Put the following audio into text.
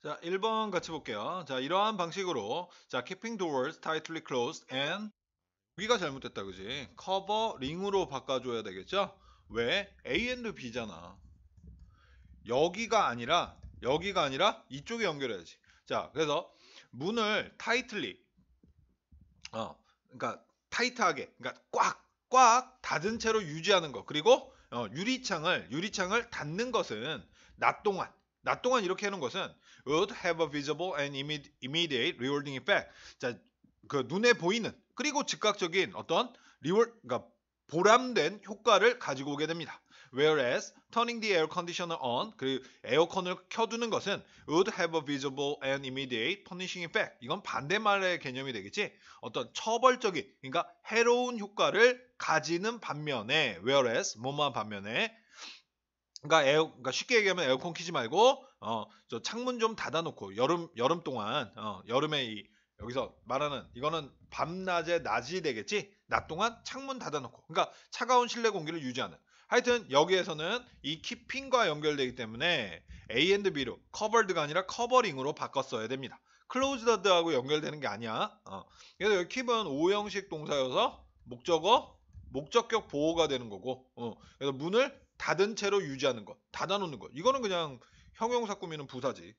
자, 1번 같이 볼게요. 자, 이러한 방식으로 자, keeping doors tightly closed and 위가 잘못됐다 그지? 커버링으로 바꿔줘야 되겠죠? 왜? A and B잖아. 여기가 아니라 여기가 아니라 이쪽에 연결해야지. 자, 그래서 문을 tightly 어, 그러니까 타이트하게, 그러니까 꽉, 꽉 닫은 채로 유지하는 거. 그리고 어, 유리창을 유리창을 닫는 것은 낮 동안 낮 동안 이렇게 하는 것은 would have a visible and immediate rewarding effect. 자, 그 눈에 보이는 그리고 즉각적인 어떤 리월 그러니까 보람된 효과를 가지고 오게 됩니다. Whereas turning the air conditioner on 그리고 에어컨을 켜두는 것은 would have a visible and immediate punishing effect. 이건 반대말의 개념이 되겠지. 어떤 처벌적인 그러니까 해로운 효과를 가지는 반면에 whereas 뭐만 반면에 그러니까, 에어, 그러니까 쉽게 얘기하면 에어컨 키지 말고 어, 저 창문 좀 닫아놓고 여름 여름 동안 어, 여름에 이 여기서 말하는 이거는 밤낮에 낮이 되겠지 낮 동안 창문 닫아놓고 그러니까 차가운 실내 공기를 유지하는 하여튼 여기에서는 이 키핑과 연결되기 때문에 A B로 커버드가 아니라 커버링으로 바꿨어야 됩니다 클로즈드하고 더 연결되는 게 아니야 어. 그래서 여기 킵은 5형식 동사여서 목적어 목적격 보호가 되는 거고 어. 그래서 문을 닫은 채로 유지하는 것, 닫아놓는 것. 이거는 그냥 형용사 꾸미는 부사지.